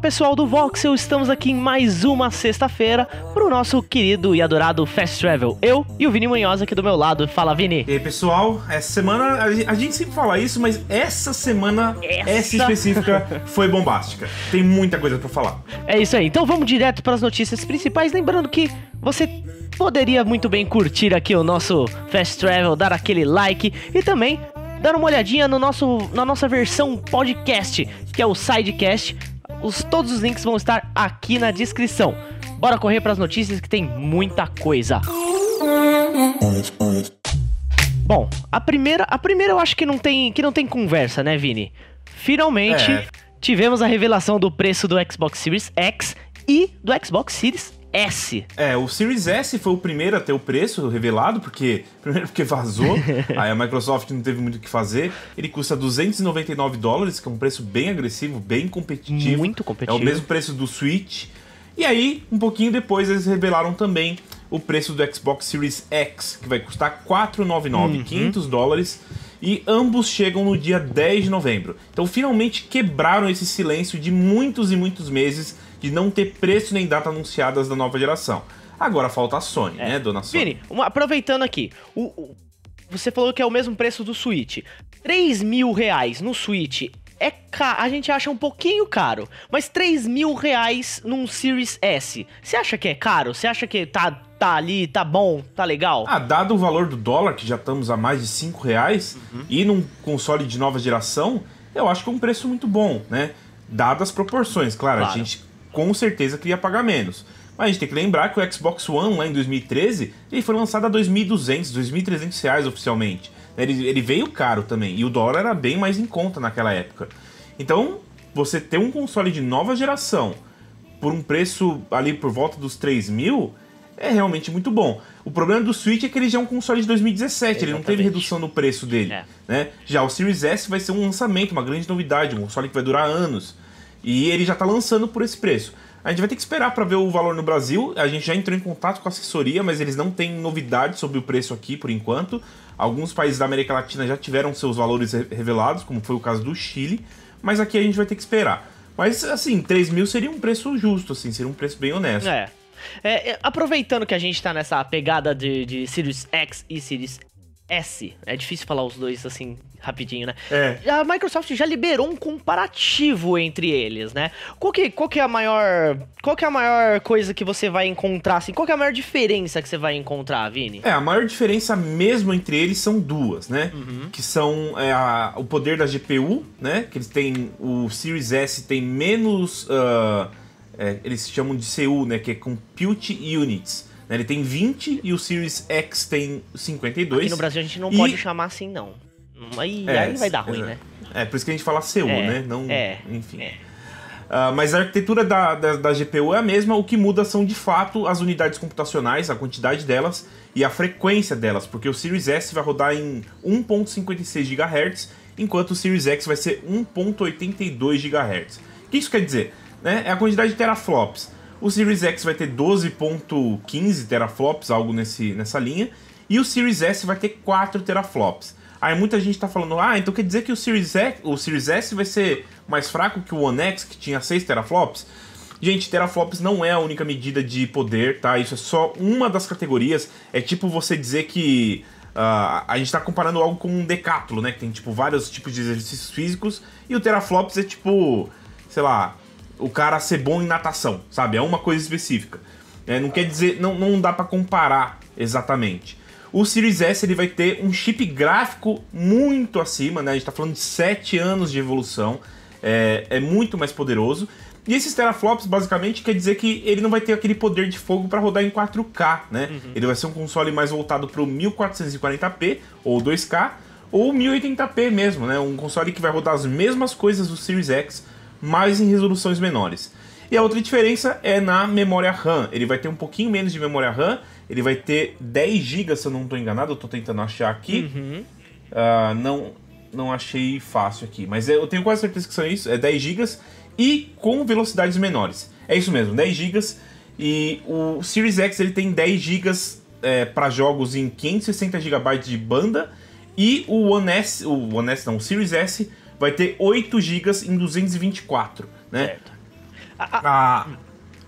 pessoal do Voxel, estamos aqui em mais uma sexta-feira para o nosso querido e adorado Fast Travel. Eu e o Vini Munhoz aqui do meu lado. Fala, Vini. E aí, pessoal, essa semana, a gente sempre fala isso, mas essa semana, essa, essa específica, foi bombástica. Tem muita coisa para falar. É isso aí, então vamos direto para as notícias principais. Lembrando que você poderia muito bem curtir aqui o nosso Fast Travel, dar aquele like e também dar uma olhadinha no nosso, na nossa versão podcast, que é o Sidecast. Os, todos os links vão estar aqui na descrição. Bora correr para as notícias que tem muita coisa. Bom, a primeira, a primeira eu acho que não tem, que não tem conversa, né, Vini? Finalmente é. tivemos a revelação do preço do Xbox Series X e do Xbox Series S. É, o Series S foi o primeiro a ter o preço revelado, porque primeiro porque vazou, aí a Microsoft não teve muito o que fazer. Ele custa 299 dólares, que é um preço bem agressivo, bem competitivo. Muito competitivo. É o mesmo preço do Switch. E aí, um pouquinho depois, eles revelaram também o preço do Xbox Series X, que vai custar 499, uhum. 500 dólares, e ambos chegam no dia 10 de novembro. Então, finalmente quebraram esse silêncio de muitos e muitos meses de não ter preço nem data anunciadas da nova geração. Agora falta a Sony, é. né, dona Sony? Vini, uma, aproveitando aqui, o, o, você falou que é o mesmo preço do Switch. 3 mil reais no Switch é caro, a gente acha um pouquinho caro, mas 3 mil reais num Series S, você acha que é caro? Você acha que tá, tá ali, tá bom, tá legal? Ah, dado o valor do dólar, que já estamos a mais de 5 reais, uhum. e num console de nova geração, eu acho que é um preço muito bom, né? Dadas as proporções, claro, claro. a gente com certeza queria pagar menos. Mas a gente tem que lembrar que o Xbox One lá em 2013 ele foi lançado a 2.200, 2.300 reais oficialmente. Ele, ele veio caro também e o dólar era bem mais em conta naquela época. Então você ter um console de nova geração por um preço ali por volta dos 3 mil é realmente muito bom. O problema do Switch é que ele já é um console de 2017, Exatamente. ele não teve redução no preço dele. É. Né? Já o Series S vai ser um lançamento, uma grande novidade, um console que vai durar anos. E ele já está lançando por esse preço. A gente vai ter que esperar para ver o valor no Brasil. A gente já entrou em contato com a assessoria, mas eles não têm novidades sobre o preço aqui por enquanto. Alguns países da América Latina já tiveram seus valores revelados, como foi o caso do Chile, mas aqui a gente vai ter que esperar. Mas assim, 3 mil seria um preço justo, assim, seria um preço bem honesto. É. é, é aproveitando que a gente está nessa pegada de, de Sirius X e Sirius S, é difícil falar os dois assim rapidinho, né? É. A Microsoft já liberou um comparativo entre eles, né? Qual que, qual que é a maior. Qual que é a maior coisa que você vai encontrar, assim? Qual que é a maior diferença que você vai encontrar, Vini? É, a maior diferença mesmo entre eles são duas, né? Uhum. Que são é, a, o poder da GPU, né? Que eles têm. O Series S tem menos. Uh, é, eles chamam de CU, né? Que é Compute Units. Né? Ele tem 20 e o Series X tem 52. Aqui no Brasil a gente não e... pode chamar assim, não. Aí, é, aí vai dar ruim, é, né? É, por isso que a gente fala CU, é, né? Não, é, Enfim. Uh, mas a arquitetura da, da, da, GPU é a mesma, o que muda são de fato as unidades computacionais, a quantidade delas e a frequência delas, porque o Series S vai rodar em 1.56 GHz, enquanto o Series X vai ser 1.82 GHz. O que isso quer dizer? Né? É a quantidade de teraflops. O Series X vai ter 12.15 teraflops, algo nesse, nessa linha, e o Series S vai ter 4 teraflops. Aí muita gente tá falando, ah, então quer dizer que o Series, X, o Series S vai ser mais fraco que o One X, que tinha 6 teraflops? Gente, teraflops não é a única medida de poder, tá? Isso é só uma das categorias. É tipo você dizer que uh, a gente tá comparando algo com um decátulo, né? Que tem, tipo, vários tipos de exercícios físicos. E o teraflops é tipo, sei lá, o cara ser bom em natação, sabe? É uma coisa específica. É, não quer dizer, não, não dá para comparar exatamente. O Series S ele vai ter um chip gráfico muito acima, né? A gente está falando de 7 anos de evolução, é, é muito mais poderoso. E esses teraflops basicamente quer dizer que ele não vai ter aquele poder de fogo para rodar em 4K, né? Uhum. Ele vai ser um console mais voltado para o 1440p ou 2K ou 1080p mesmo, né? Um console que vai rodar as mesmas coisas do Series X, mas em resoluções menores. E a outra diferença é na memória RAM. Ele vai ter um pouquinho menos de memória RAM, ele vai ter 10 GB, se eu não estou enganado, eu estou tentando achar aqui. Uhum. Uh, não, não achei fácil aqui, mas eu tenho quase certeza que são isso, é 10 GB e com velocidades menores. É isso mesmo, 10 GB e o Series X ele tem 10 GB é, para jogos em 560 GB de banda e o One S, o One S não, o Series S vai ter 8 GB em 224, né? Certo a,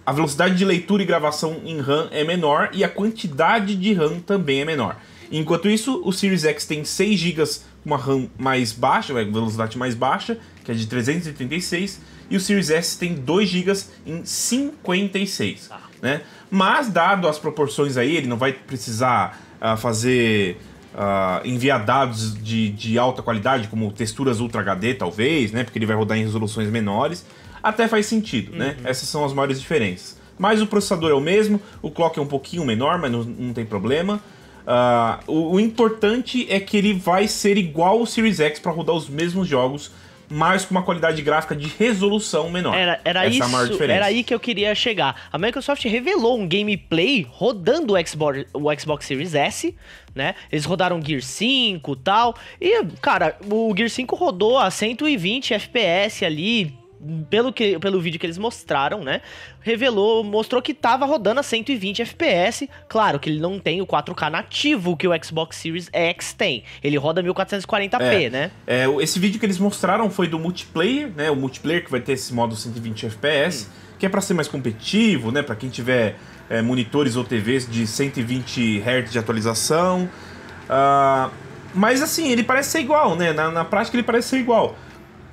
a velocidade de leitura e gravação em RAM é menor e a quantidade de RAM também é menor. Enquanto isso, o Series X tem 6 GB com uma RAM mais baixa, velocidade mais baixa, que é de 336, e o Series S tem 2 GB em 56, tá. né? Mas dado as proporções aí, ele não vai precisar uh, fazer uh, enviar dados de, de alta qualidade, como texturas Ultra HD talvez, né? Porque ele vai rodar em resoluções menores até faz sentido, né? uhum. né? Essas são as maiores diferenças. Mas o processador é o mesmo, o clock é um pouquinho menor, mas não, não tem problema. Uh, o, o, importante é que ele vai ser igual ao Series X para rodar os mesmos jogos, mas com uma qualidade gráfica de resolução menor. Era, era Essa é isso, era aí que eu queria chegar. A Microsoft revelou um gameplay rodando o Xbox, o Xbox Series S, né? Eles rodaram Gear 5 tal. E, cara, o Gear 5 rodou a 120 FPS ali, pelo, que, pelo vídeo que eles mostraram, né? Revelou, mostrou que tava rodando a 120 FPS. Claro que ele não tem o 4K nativo que o Xbox Series X tem. Ele roda 1440p, é, né? É, esse vídeo que eles mostraram foi do multiplayer, né? O multiplayer que vai ter esse modo 120 FPS, hum. que é para ser mais competitivo, né? Para quem tiver é, monitores ou TVs de 120 Hz de atualização. Uh, mas assim, ele parece ser igual, né? Na, na prática ele parece ser igual.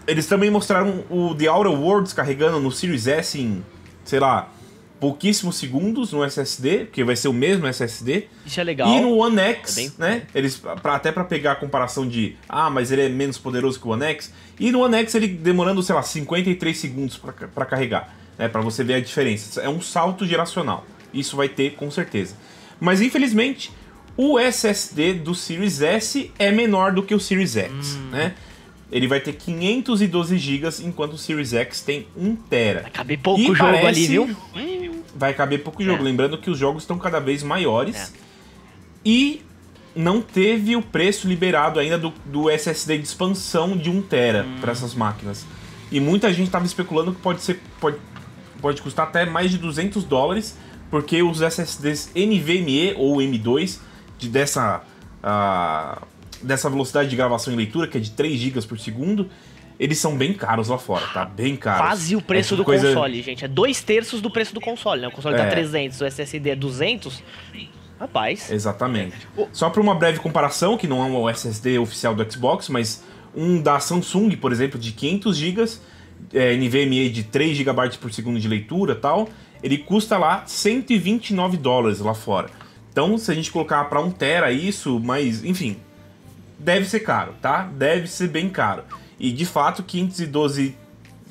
Eles também mostraram o The Outer Worlds carregando no Series S em, sei lá, pouquíssimos segundos no SSD, porque vai ser o mesmo SSD. Isso é legal. E no One X, é bem... né? Eles pra, até para pegar a comparação de, ah, mas ele é menos poderoso que o One X. E no One X ele demorando, sei lá, 53 segundos para carregar, né? Para você ver a diferença. É um salto geracional. Isso vai ter com certeza. Mas infelizmente, o SSD do Series S é menor do que o Series X, hum. né? ele vai ter 512 GB, enquanto o Series X tem 1 tera. Vai caber pouco e jogo ali, viu? Vai caber pouco é. jogo. Lembrando que os jogos estão cada vez maiores. É. E não teve o preço liberado ainda do, do SSD de expansão de 1 tera hum. para essas máquinas. E muita gente estava especulando que pode, ser, pode, pode custar até mais de 200 dólares, porque os SSDs NVMe ou M2 de, dessa. Uh, dessa velocidade de gravação e leitura, que é de 3 GB por segundo, eles são bem caros lá fora, tá? Bem caros. Quase o preço é do coisa... console, gente. É dois terços do preço do console, né? O console tá é. tá 300, o SSD é 200. Rapaz. Exatamente. Só para uma breve comparação, que não é um SSD oficial do Xbox, mas um da Samsung, por exemplo, de 500 GB, é, NVMe de 3 GB por segundo de leitura tal, ele custa lá 129 dólares lá fora. Então, se a gente colocar para 1 tera isso, mas, enfim, deve ser caro, tá? Deve ser bem caro. E de fato, 512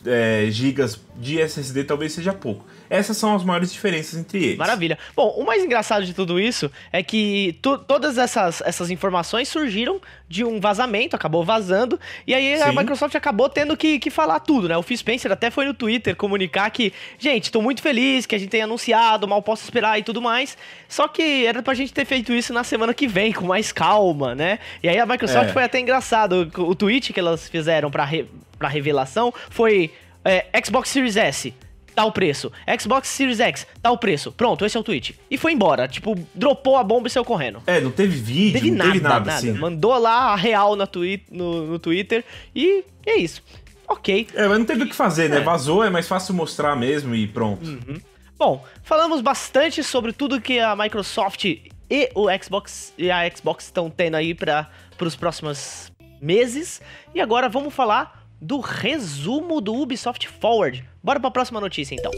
é, GB de SSD talvez seja pouco. Essas são as maiores diferenças entre eles. Maravilha. Bom, o mais engraçado de tudo isso é que tu, todas essas, essas informações surgiram de um vazamento, acabou vazando, e aí Sim. a Microsoft acabou tendo que, que falar tudo, né? O Phil Spencer até foi no Twitter comunicar que, gente, tô muito feliz que a gente tenha anunciado, mal posso esperar e tudo mais. Só que era pra gente ter feito isso na semana que vem, com mais calma, né? E aí a Microsoft é. foi até engraçado. O tweet que elas fizeram pra, re, pra revelação foi é, Xbox Series S tal tá preço. Xbox Series X, tal tá preço. Pronto, esse é o tweet. E foi embora. Tipo, dropou a bomba e saiu correndo. É, não teve vídeo, teve não nada, teve nada. nada. Assim. Mandou lá a real na twi no, no Twitter e é isso. Ok. É, mas não teve o que fazer, né? É. Vazou, é mais fácil mostrar mesmo e pronto. Uhum. Bom, falamos bastante sobre tudo que a Microsoft e o Xbox e a Xbox estão tendo aí para os próximos meses. E agora vamos falar do resumo do Ubisoft Forward. Bora para a próxima notícia então.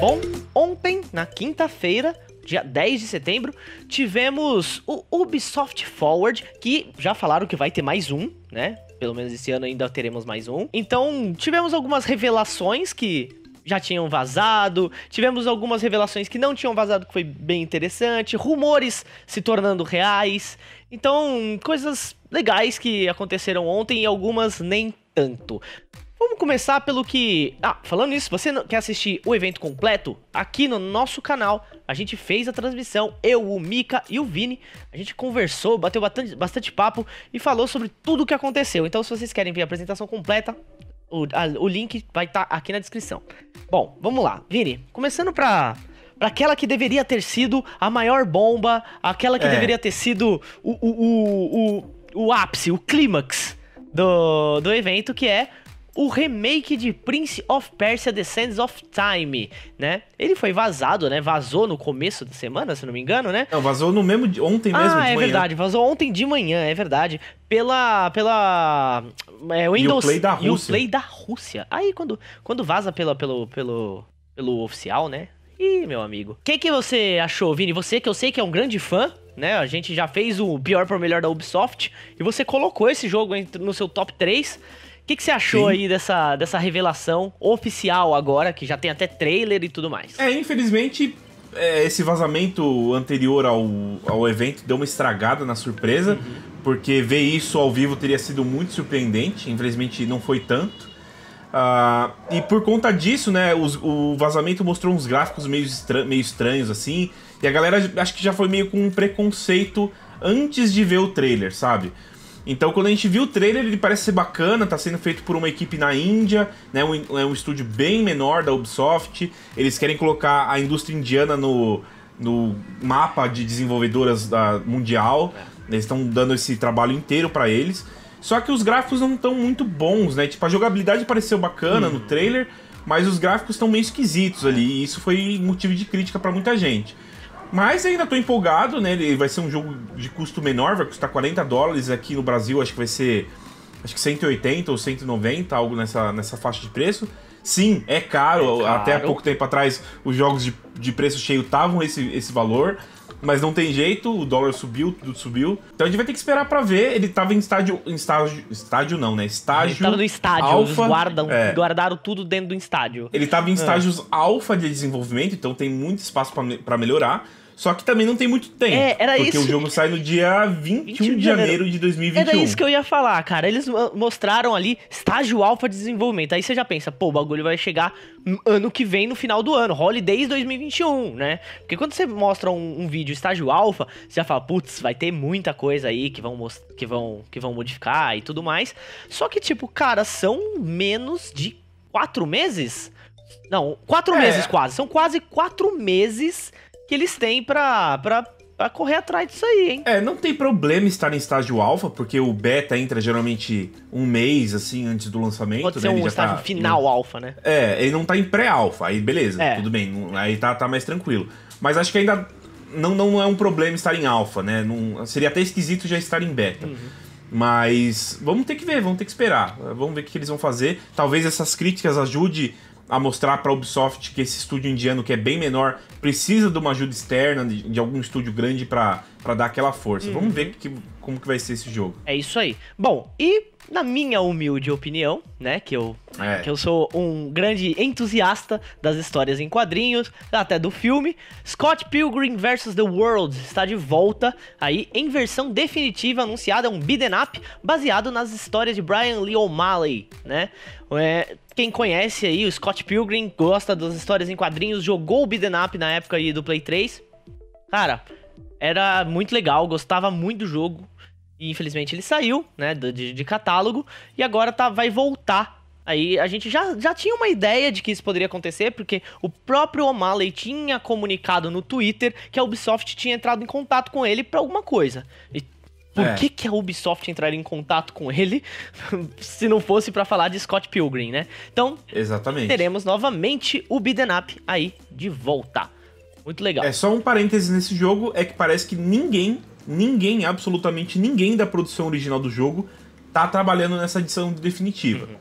Bom, ontem, na quinta-feira, dia 10 de setembro, tivemos o Ubisoft Forward, que já falaram que vai ter mais um, né? Pelo menos esse ano ainda teremos mais um. Então, tivemos algumas revelações que já tinham vazado, tivemos algumas revelações que não tinham vazado, que foi bem interessante, rumores se tornando reais. Então, coisas legais que aconteceram ontem e algumas nem tanto. Vamos começar pelo que... Ah, falando nisso, você quer assistir o evento completo? Aqui no nosso canal, a gente fez a transmissão, eu, o Mika e o Vini. A gente conversou, bateu bastante, bastante papo e falou sobre tudo o que aconteceu. Então, se vocês querem ver a apresentação completa, o, a, o link vai estar tá aqui na descrição. Bom, vamos lá. Vini, começando pra, pra aquela que deveria ter sido a maior bomba, aquela que é. deveria ter sido o, o, o, o, o ápice, o clímax do, do evento, que é o remake de Prince of Persia The Sands of Time, né? Ele foi vazado, né? Vazou no começo da semana, se não me engano, né? Não, vazou no mesmo ontem mesmo ah, é manhã. verdade, vazou ontem de manhã, é verdade. Pela pela é, Windows Play da Rússia. Play da Rússia. Aí quando quando vaza pela, pelo pelo pelo oficial, né? Ih, meu amigo. O que, que você achou, Vini? Você que eu sei que é um grande fã, né? A gente já fez o pior para o melhor da Ubisoft e você colocou esse jogo no seu top 3 que, que você achou Sim. aí dessa, dessa revelação oficial agora, que já tem até trailer e tudo mais? É, infelizmente, é, esse vazamento anterior ao, ao evento deu uma estragada na surpresa, uhum. porque ver isso ao vivo teria sido muito surpreendente, infelizmente não foi tanto. Uh, e por conta disso, né, os, o vazamento mostrou uns gráficos meio, estran meio estranhos, assim, e a galera acho que já foi meio com um preconceito antes de ver o trailer, sabe? Então, quando a gente viu o trailer, ele parece ser bacana, tá sendo feito por uma equipe na Índia, né? Um, é um estúdio bem menor da Ubisoft. Eles querem colocar a indústria indiana no, no mapa de desenvolvedoras da, ah, mundial. É. Eles estão dando esse trabalho inteiro para eles. Só que os gráficos não estão muito bons, né? Tipo, a jogabilidade pareceu bacana hum. no uhum. trailer, mas os gráficos estão meio esquisitos ali. E isso foi motivo de crítica para muita gente. Mas ainda tô empolgado, né? Ele vai ser um jogo de custo menor, vai custar 40 dólares aqui no Brasil, acho que vai ser acho que 180 ou 190, algo nessa, nessa faixa de preço. Sim, é caro. é caro. Até há pouco tempo atrás, os jogos de, de preço cheio estavam esse, esse valor mas não tem jeito, o dólar subiu, tudo subiu. Então a gente vai ter que esperar para ver. Ele tava em estádio. Em estágio, estágio não, né? Estágio. Ele tava no estádio, alfa, guardam, é. guardaram tudo dentro do estádio. Ele tava em ah. estágios é. alfa de desenvolvimento, então tem muito espaço para melhorar. Só que também não tem muito tempo. É, era porque isso. o jogo sai no dia 21, 21 de janeiro. janeiro de 2021. Era isso que eu ia falar, cara. Eles mostraram ali estágio alfa de desenvolvimento. Aí você já pensa, pô, o bagulho vai chegar ano que vem, no final do ano. Holidays 2021, né? Porque quando você mostra um, um vídeo estágio alfa, você já fala, putz, vai ter muita coisa aí que vão, que, vão, que vão modificar e tudo mais. Só que, tipo, cara, são menos de quatro meses? Não, quatro é. meses quase. São quase quatro meses que eles têm pra, pra, pra correr atrás disso aí, hein? É, não tem problema estar em estágio alfa, porque o beta entra geralmente um mês, assim, antes do lançamento. Pode né? ser né? um tá estágio tá, final não, alfa, né? É, ele não tá em pré-alfa, aí beleza, é. tudo bem, aí tá, tá mais tranquilo. Mas acho que ainda não, não é um problema estar em alfa, né? Não, seria até esquisito já estar em beta. Uhum. Mas vamos ter que ver, vamos ter que esperar. Vamos ver o que eles vão fazer. Talvez essas críticas ajude a mostrar para a Ubisoft que esse estúdio indiano, que é bem menor, precisa de uma ajuda externa, de, de algum estúdio grande para dar aquela força. Uhum. Vamos ver que, como que vai ser esse jogo. É isso aí. Bom, e na minha humilde opinião, né? Que eu, é. que eu sou um grande entusiasta das histórias em quadrinhos, até do filme. Scott Pilgrim vs. The World está de volta aí em versão definitiva anunciada, um beaten up baseado nas histórias de Brian Lee O'Malley, né? É, quem conhece aí o Scott Pilgrim, gosta das histórias em quadrinhos, jogou o beaten up na época aí do Play 3. Cara, era muito legal, gostava muito do jogo. E infelizmente ele saiu, né, de, de catálogo, e agora tá, vai voltar. Aí a gente já, já tinha uma ideia de que isso poderia acontecer, porque o próprio O'Malley tinha comunicado no Twitter que a Ubisoft tinha entrado em contato com ele para alguma coisa. E por é. que, que a Ubisoft entraria em contato com ele se não fosse para falar de Scott Pilgrim, né? Então, Exatamente. teremos novamente o Beaten Up aí de volta. Muito legal. É só um parêntese nesse jogo, é que parece que ninguém ninguém, absolutamente ninguém da produção original do jogo tá trabalhando nessa edição definitiva. Uhum.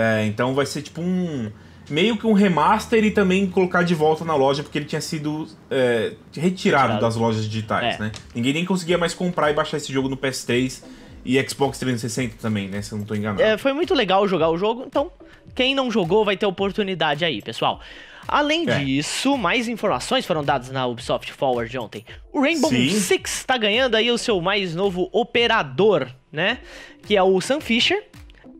É, então vai ser tipo um. Meio que um remaster e também colocar de volta na loja, porque ele tinha sido é, retirado, retirado, das lojas digitais, é. né? Ninguém nem conseguia mais comprar e baixar esse jogo no PS3 e Xbox 360 também, né? Se eu não tô enganado. É, foi muito legal jogar o jogo, então quem não jogou vai ter oportunidade aí, pessoal. Além é. disso, mais informações foram dadas na Ubisoft Forward ontem. O Rainbow Sim. Six está ganhando aí o seu mais novo operador, né? Que é o Sam Fisher.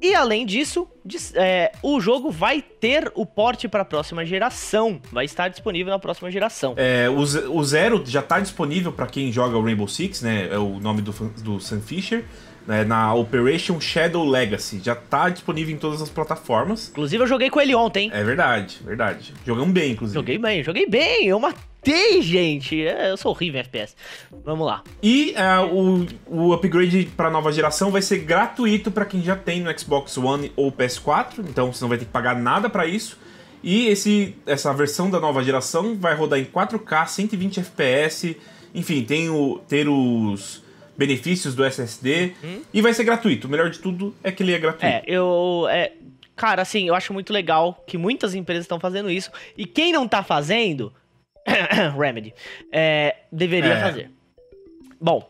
E além disso, é, o jogo vai ter o porte para a próxima geração. Vai estar disponível na próxima geração. É, o, o Zero já está disponível para quem joga o Rainbow Six, né? É o nome do, do Sam Fisher né, na Operation Shadow Legacy. Já tá disponível em todas as plataformas. Inclusive, eu joguei com ele ontem, É verdade, verdade. Jogamos bem, inclusive. Joguei bem, joguei bem. Eu matei, gente. É, eu sou horrível em FPS. Vamos lá. E é, o, o upgrade para nova geração vai ser gratuito para quem já tem no Xbox One ou PS4. Então, você não vai ter que pagar nada para isso. E esse, essa versão da nova geração vai rodar em 4K, 120 FPS. Enfim, tem o, ter os benefícios do SSD. Uhum. E vai ser gratuito. O melhor de tudo é que ele é gratuito. É, eu. É, cara, assim, eu acho muito legal que muitas empresas estão fazendo isso. E quem não tá fazendo, Remedy, é, deveria é. fazer. Bom,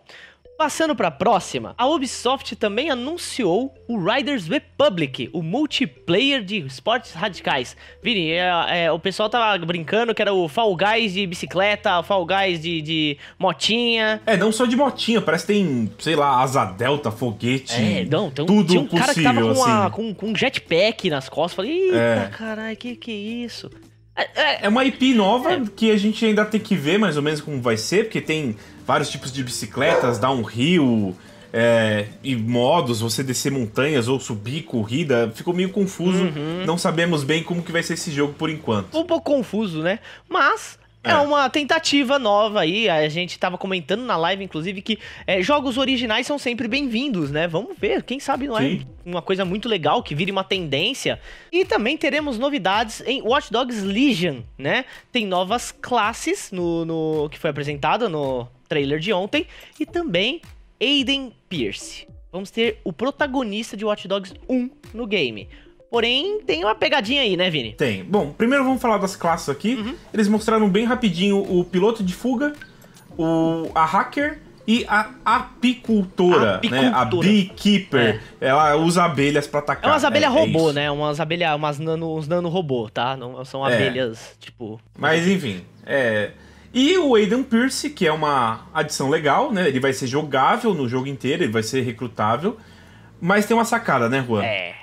Passando para a próxima, a Ubisoft também anunciou o Riders Republic, o multiplayer de esportes radicais. Vini, é, é, o pessoal tava brincando que era o Fall Guys de bicicleta, o Fall Guys de, de motinha. É, não só de motinha, parece que tem, sei lá, asa delta, foguete. É, não, tem um, tudo tinha um possível, cara que tava com, assim. com, com um jetpack nas costas. Falei, eita, é. caralho, que que é isso? É, é. é uma IP nova que a gente ainda tem que ver mais ou menos como vai ser, porque tem vários tipos de bicicletas, downhill é, e modos, você descer montanhas ou subir corrida. Ficou meio confuso, uhum. não sabemos bem como que vai ser esse jogo por enquanto. Um pouco confuso, né? Mas é, é. uma tentativa nova aí. A gente tava comentando na live, inclusive, que é, jogos originais são sempre bem-vindos, né? Vamos ver, quem sabe não é Sim. uma coisa muito legal que vire uma tendência. E também teremos novidades em Watch Dogs Legion, né? Tem novas classes no, no que foi apresentada no trailer de ontem e também Aiden Pierce. Vamos ter o protagonista de Watch Dogs 1 no game. Porém, tem uma pegadinha aí, né, Vini? Tem. Bom, primeiro vamos falar das classes aqui. Uhum. Eles mostraram bem rapidinho o piloto de fuga, o a hacker e a apicultora, apicultura. né? A beekeeper. É. Ela usa abelhas para atacar. É umas abelhas é, é robô, é né? Umas abelhas, umas nano, uns nano robô, tá? Não são é. abelhas, tipo. Mas enfim, é. E o Aidan Pierce, que é uma adição legal, né? Ele vai ser jogável no jogo inteiro, ele vai ser recrutável. Mas tem uma sacada, né, Juan? É.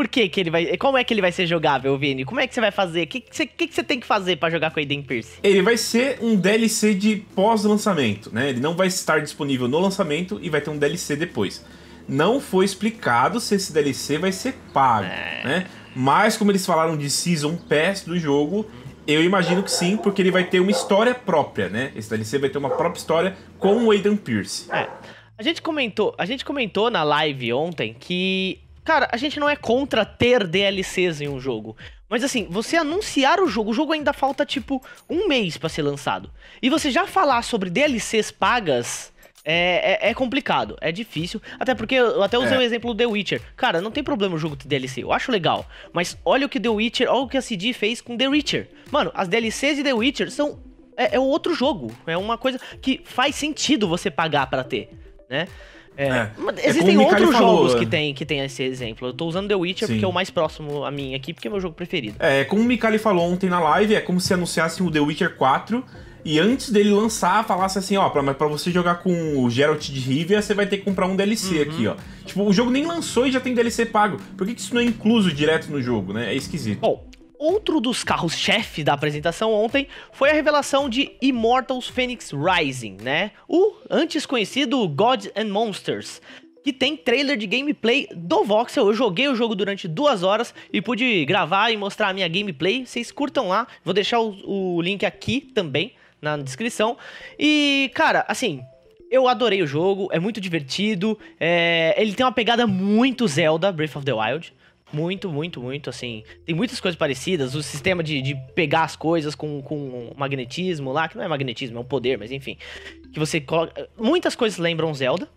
Por que, que ele vai. Como é que ele vai ser jogável, Vini? Como é que você vai fazer? O que, que, você, que, que você tem que fazer para jogar com o Eden Pierce? Ele vai ser um DLC de pós-lançamento, né? Ele não vai estar disponível no lançamento e vai ter um DLC depois. Não foi explicado se esse DLC vai ser pago, é... né? Mas como eles falaram de Season Pass do jogo, eu imagino que sim, porque ele vai ter uma história própria, né? Esse DLC vai ter uma própria história com o Aiden Pierce. É. A gente comentou, a gente comentou na live ontem que Cara, a gente não é contra ter DLCs em um jogo. Mas assim, você anunciar o jogo, o jogo ainda falta tipo um mês para ser lançado. E você já falar sobre DLCs pagas. É, é, é, complicado, é difícil. Até porque eu até usei é. o exemplo do The Witcher. Cara, não tem problema o jogo ter DLC, eu acho legal. Mas olha o que The Witcher, olha o que a CD fez com The Witcher. Mano, as DLCs de The Witcher são. É, é outro jogo. É uma coisa que faz sentido você pagar para ter, né? É. É. é. Existem outros jogos que tem, que tem esse exemplo. Eu tô usando The Witcher Sim. porque é o mais próximo a mim aqui, porque é meu jogo preferido. É, é como o Mikali falou ontem na live, é como se anunciassem o The Witcher 4 e antes dele lançar, falasse assim, ó, pra, pra você jogar com o Geralt de Rivia, você vai ter que comprar um DLC uhum. aqui, ó. Tipo, o jogo nem lançou e já tem DLC pago. Por que, que isso não é incluso direto no jogo, né? É esquisito. Bom, Outro dos carros-chefe da apresentação ontem foi a revelação de Immortals Phoenix Rising, né? O antes conhecido Gods and Monsters, que tem trailer de gameplay do Voxel. Eu joguei o jogo durante duas horas e pude gravar e mostrar a minha gameplay. Vocês curtam lá, vou deixar o, o link aqui também na descrição. E, cara, assim, eu adorei o jogo, é muito divertido. É... ele tem uma pegada muito Zelda, Breath of the Wild. Muito, muito, muito, assim. Tem muitas coisas parecidas. O sistema de, de pegar as coisas com, com magnetismo lá, que não é magnetismo, é um poder, mas enfim. Que você coloca. Muitas coisas lembram Zelda,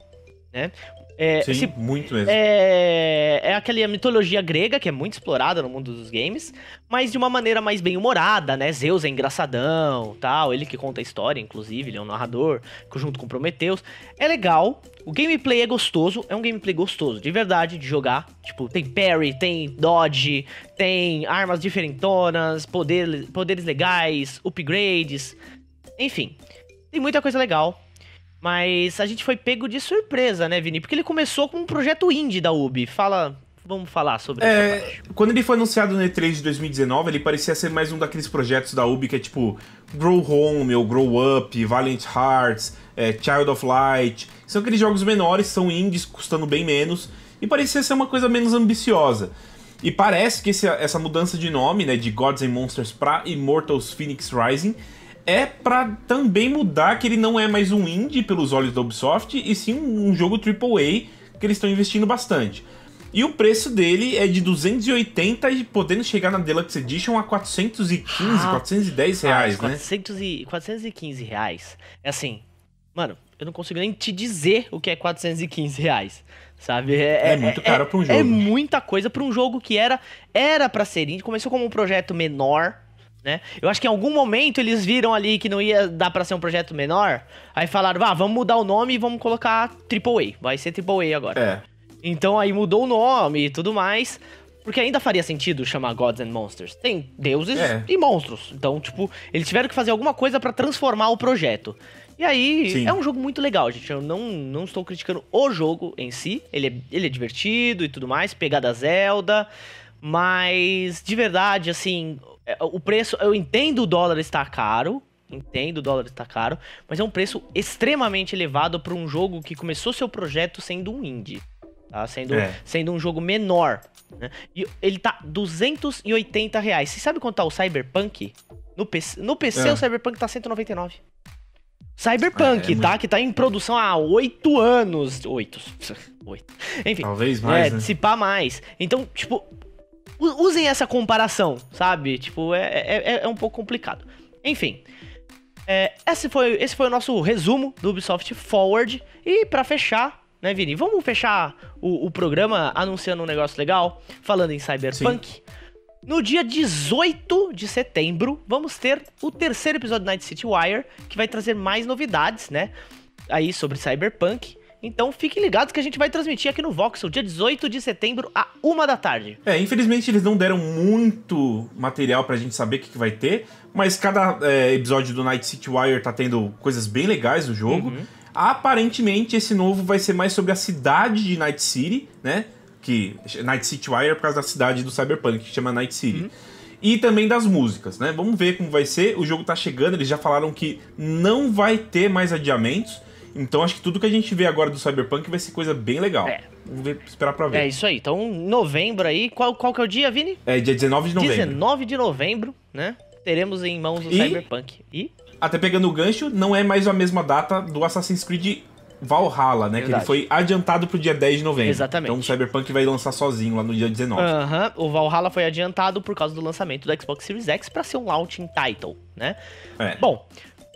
né? É, Sim, esse, assim, muito mesmo. É, é aquela mitologia grega que é muito explorada no mundo dos games, mas de uma maneira mais bem humorada, né? Zeus é engraçadão, tal, ele que conta a história, inclusive, ele é um narrador, junto com Prometeus. É legal, o gameplay é gostoso, é um gameplay gostoso, de verdade, de jogar. Tipo, tem parry, tem dodge, tem armas diferentonas, poder, poderes legais, upgrades, enfim. Tem muita coisa legal, mas a gente foi pego de surpresa, né, Vini? Porque ele começou com um projeto indie da Ubi. Fala, vamos falar sobre é, Quando ele foi anunciado no E3 de 2019, ele parecia ser mais um daqueles projetos da Ubi que é tipo Grow Home ou Grow Up, Valiant Hearts, é, Child of Light. São aqueles jogos menores, são indies, custando bem menos. E parecia ser uma coisa menos ambiciosa. E parece que esse, essa mudança de nome, né, de Gods and Monsters para Immortals Phoenix Rising, é para também mudar que ele não é mais um indie pelos olhos da Ubisoft e sim um jogo AAA que eles estão investindo bastante. E o preço dele é de 280 e podendo chegar na Deluxe Edition a 415, ah, 410 reais, 400 né? E, 415 reais. É assim, mano, eu não consigo nem te dizer o que é 415 reais. Sabe? É, é muito caro é, pra um é jogo. É muita coisa pra um jogo que era era para ser indie. Começou como um projeto menor, né? Eu acho que em algum momento eles viram ali que não ia dar para ser um projeto menor, aí falaram, vá, ah, vamos mudar o nome e vamos colocar AAA, vai ser AAA agora. É. Então aí mudou o nome e tudo mais, porque ainda faria sentido chamar Gods and Monsters. Tem deuses é. e monstros. Então, tipo, eles tiveram que fazer alguma coisa para transformar o projeto. E aí, Sim. é um jogo muito legal, gente. Eu não, não estou criticando o jogo em si. Ele é, ele é divertido e tudo mais, pegada Zelda. Mas, de verdade, assim, é, o preço, eu entendo o dólar estar caro, entendo o dólar estar caro, mas é um preço extremamente elevado para um jogo que começou seu projeto sendo um indie, tá? sendo, é. sendo um jogo menor. Né? E ele tá 280 reais. Você sabe quanto tá o Cyberpunk? No PC, no PC é. o Cyberpunk tá 199. Cyberpunk, é, é tá? Que tá em produção há oito anos. Oito. Oito. Enfim. Talvez mais. É, né? pá mais. Então, tipo, Usem essa comparação, sabe? Tipo, é, é, é, é um pouco complicado. Enfim. É, esse, foi, esse foi o nosso resumo do Ubisoft Forward. E para fechar, né, Vini? Vamos fechar o, o, programa anunciando um negócio legal, falando em Cyberpunk. Sim. No dia 18 de setembro, vamos ter o terceiro episódio do Night City Wire, que vai trazer mais novidades, né? Aí sobre Cyberpunk. Então fiquem ligados que a gente vai transmitir aqui no Voxel, dia 18 de setembro, a uma da tarde. É, infelizmente eles não deram muito material pra gente saber o que, que vai ter, mas cada é, episódio do Night City Wire tá tendo coisas bem legais do jogo. Uhum. Aparentemente esse novo vai ser mais sobre a cidade de Night City, né? Que Night City Wire é por causa da cidade do Cyberpunk, que chama Night City. Uhum e também das músicas, né? Vamos ver como vai ser. O jogo tá chegando, eles já falaram que não vai ter mais adiamentos. Então acho que tudo que a gente vê agora do Cyberpunk vai ser coisa bem legal. É. Vamos ver, esperar pra ver. É isso aí. Então, novembro aí. Qual, qual que é o dia, Vini? É dia 19 de novembro. 19 de novembro, né? Teremos em mãos o e... Cyberpunk. E. Até pegando o gancho, não é mais a mesma data do Assassin's Creed Valhalla, né? Verdade. Que ele foi adiantado pro dia 10 de novembro. Exatamente. Então o Cyberpunk vai lançar sozinho lá no dia 19. Aham, uhum. o Valhalla foi adiantado por causa do lançamento do Xbox Series X para ser um launching title, né? É. Bom,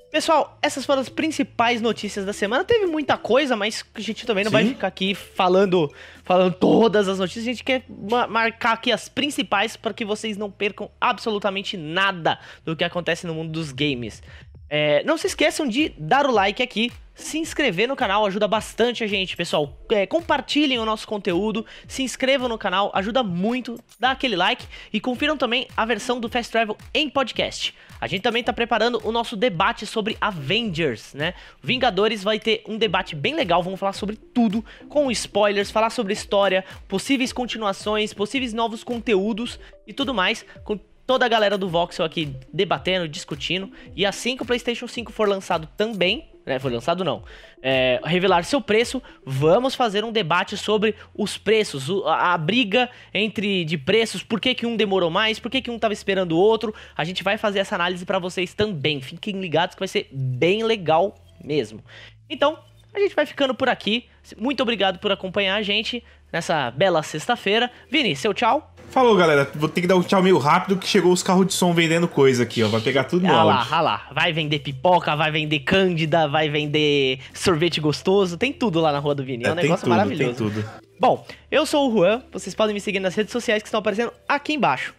Pessoal, essas foram as principais notícias da semana. Teve muita coisa, mas a gente também não Sim. vai ficar aqui falando, falando todas as notícias. A gente quer marcar aqui as principais para que vocês não percam absolutamente nada do que acontece no mundo dos games. É, não se esqueçam de dar o like aqui, se inscrever no canal, ajuda bastante a gente, pessoal. É, compartilhem o nosso conteúdo, se inscrevam no canal, ajuda muito, dá aquele like e confiram também a versão do Fast Travel em podcast. A gente também está preparando o nosso debate sobre Avengers, né? Vingadores vai ter um debate bem legal, vamos falar sobre tudo, com spoilers, falar sobre história, possíveis continuações, possíveis novos conteúdos e tudo mais. Com toda a galera do Voxel aqui debatendo, discutindo. E assim que o PlayStation 5 for lançado também, né, foi lançado não, é, revelar seu preço, vamos fazer um debate sobre os preços, a, a briga entre de preços, por que, que um demorou mais, por que, que um estava esperando o outro. A gente vai fazer essa análise para vocês também. Fiquem ligados que vai ser bem legal mesmo. Então, a gente vai ficando por aqui. Muito obrigado por acompanhar a gente nessa bela sexta-feira. Vini, seu tchau. Falou, galera. Vou ter que dar um tchau meio rápido que chegou os carros de som vendendo coisa aqui, ó. Vai pegar tudo no ah lá, ah lá. Vai vender pipoca, vai vender cândida, vai vender sorvete gostoso. Tem tudo lá na Rua do Vini. É, é um negócio tudo, maravilhoso. Tem tudo. Bom, eu sou o Juan. Vocês podem me seguir nas redes sociais que estão aparecendo aqui embaixo.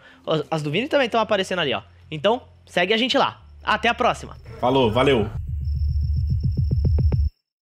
As do Vini também estão aparecendo ali, ó. Então, segue a gente lá. Até a próxima. Falou, valeu.